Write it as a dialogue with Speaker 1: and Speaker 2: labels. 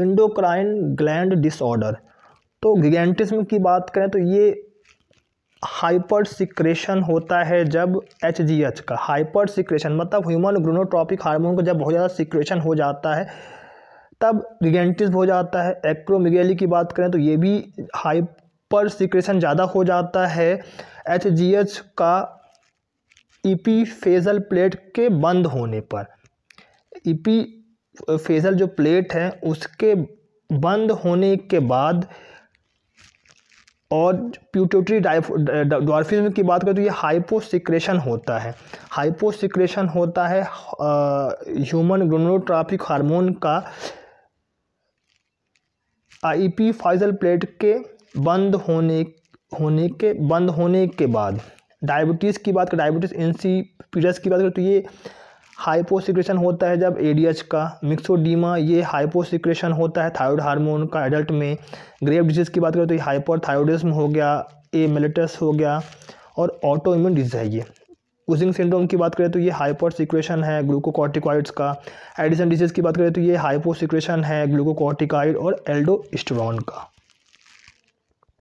Speaker 1: endocrine gland disorder तो गिगेंटिज्म की बात करें तो ये हाइपर सिक्रेशन होता है जब एच जी एच का हाइपर सिक्रेशन मतलब ह्यूमन ग्रोनोट्रॉपिक हार्मोन का जब बहुत ज़्यादा सिक्रेशन हो जाता है तब गिगेंटिज्म हो जाता है एक्रोमिगेली की बात करें तो ये भी हाइपर सिक्रेशन ज़्यादा हो जाता है एच जी एच का फेजल प्लेट के बंद होने पर ईपी फेसल जो प्लेट है उसके बंद होने के बाद और प्यूटोटरी डॉर्फिज्म की बात करें तो ये हाइपोसिक्रेशन होता है हाइपोसिक्रेशन होता है ह्यूमन ग्रोनोट्राफिक हार्मोन का आईपी फाइजल प्लेट के बंद होने होने के बंद होने के बाद डायबिटीज़ की बात करें डायबिटीज़ इंसी की बात करें तो ये हाइपोसिक्रेशन होता है जब एडीएच का मिक्सोडीमा ये हाइपोसिक्रेशन होता है थायराइड हार्मोन का एडल्ट में ग्रेव डिजीज़ की बात करें तो ये थायरोडिज्म हो गया ए मेलेटस हो गया और ऑटो इम्यून डिजीज़ है ये उजिंग सिंड्रोम की बात करें तो ये हाइपर सिक्रेशन है ग्लूकोकॉर्टिकॉइड्स का एडिसन डिजीज़ की बात करें तो ये हाइपोसिक्रेशन है ग्लूकोकॉर्टिकॉइड और एल्डो का